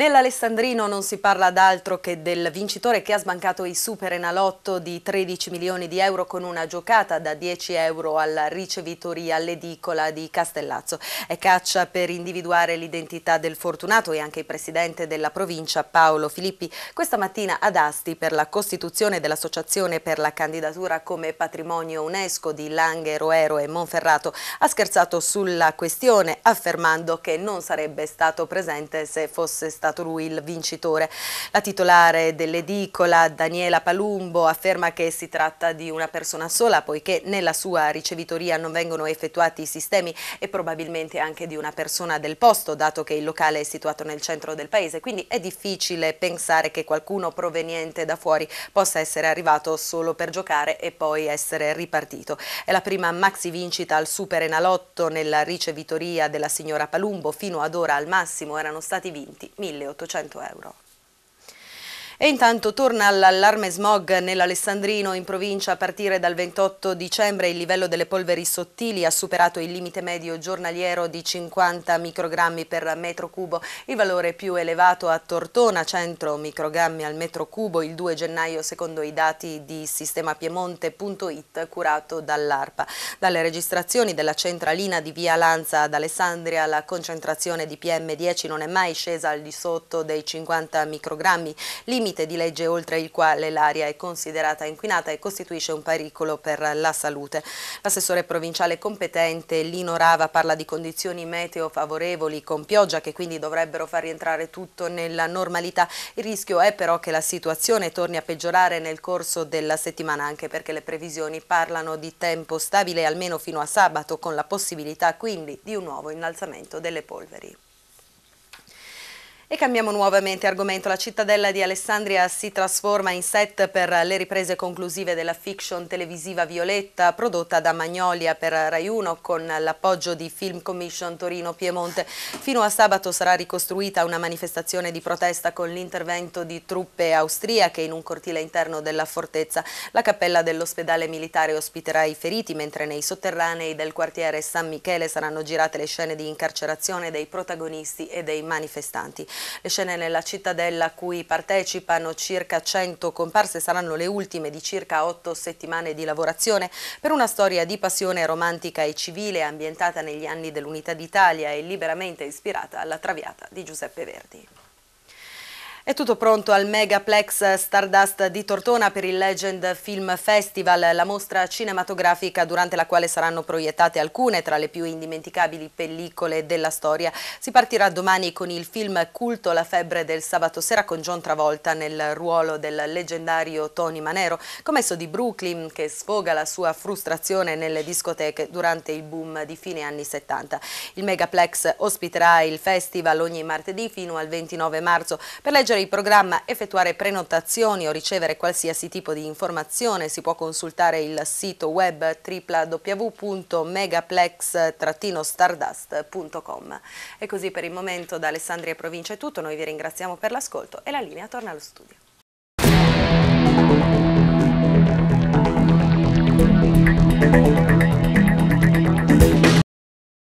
Nell'Alessandrino non si parla d'altro che del vincitore che ha sbancato il Super Enalotto di 13 milioni di euro con una giocata da 10 euro alla ricevitoria all'edicola di Castellazzo. È caccia per individuare l'identità del fortunato e anche il presidente della provincia Paolo Filippi questa mattina ad Asti per la costituzione dell'associazione per la candidatura come patrimonio UNESCO di Langhe, Roero e Monferrato ha scherzato sulla questione affermando che non sarebbe stato presente se fosse stato stato lui il vincitore. La titolare dell'edicola, Daniela Palumbo, afferma che si tratta di una persona sola poiché nella sua ricevitoria non vengono effettuati i sistemi e probabilmente anche di una persona del posto, dato che il locale è situato nel centro del paese, quindi è difficile pensare che qualcuno proveniente da fuori possa essere arrivato solo per giocare e poi essere ripartito. È la prima maxi vincita al Super Enalotto nella ricevitoria della signora Palumbo, fino ad ora al massimo erano stati vinti 1800 euro. E intanto torna l'allarme smog nell'Alessandrino in provincia a partire dal 28 dicembre il livello delle polveri sottili ha superato il limite medio giornaliero di 50 microgrammi per metro cubo, il valore più elevato a Tortona 100 microgrammi al metro cubo il 2 gennaio secondo i dati di sistemapiemonte.it curato dall'ARPA. Dalle registrazioni della centralina di Via Lanza ad Alessandria la concentrazione di PM10 non è mai scesa al di sotto dei 50 microgrammi, limite limite di legge oltre il quale l'aria è considerata inquinata e costituisce un pericolo per la salute. L'assessore provinciale competente Lino Rava parla di condizioni meteo favorevoli con pioggia che quindi dovrebbero far rientrare tutto nella normalità. Il rischio è però che la situazione torni a peggiorare nel corso della settimana anche perché le previsioni parlano di tempo stabile almeno fino a sabato con la possibilità quindi di un nuovo innalzamento delle polveri. E cambiamo nuovamente argomento. La cittadella di Alessandria si trasforma in set per le riprese conclusive della fiction televisiva Violetta prodotta da Magnolia per Rai 1 con l'appoggio di Film Commission Torino Piemonte. Fino a sabato sarà ricostruita una manifestazione di protesta con l'intervento di truppe austriache in un cortile interno della fortezza. La cappella dell'ospedale militare ospiterà i feriti mentre nei sotterranei del quartiere San Michele saranno girate le scene di incarcerazione dei protagonisti e dei manifestanti. Le scene nella cittadella a cui partecipano circa 100 comparse saranno le ultime di circa 8 settimane di lavorazione per una storia di passione romantica e civile ambientata negli anni dell'Unità d'Italia e liberamente ispirata alla Traviata di Giuseppe Verdi. È tutto pronto al Megaplex Stardust di Tortona per il Legend Film Festival, la mostra cinematografica durante la quale saranno proiettate alcune tra le più indimenticabili pellicole della storia. Si partirà domani con il film Culto la febbre del sabato sera con John Travolta nel ruolo del leggendario Tony Manero, commesso di Brooklyn che sfoga la sua frustrazione nelle discoteche durante il boom di fine anni 70. Il Megaplex ospiterà il festival ogni martedì fino al 29 marzo per leggere Leggere il programma, effettuare prenotazioni o ricevere qualsiasi tipo di informazione si può consultare il sito web www.megaplex-stardust.com. E così per il momento da Alessandria Provincia è tutto, noi vi ringraziamo per l'ascolto e la linea torna allo studio.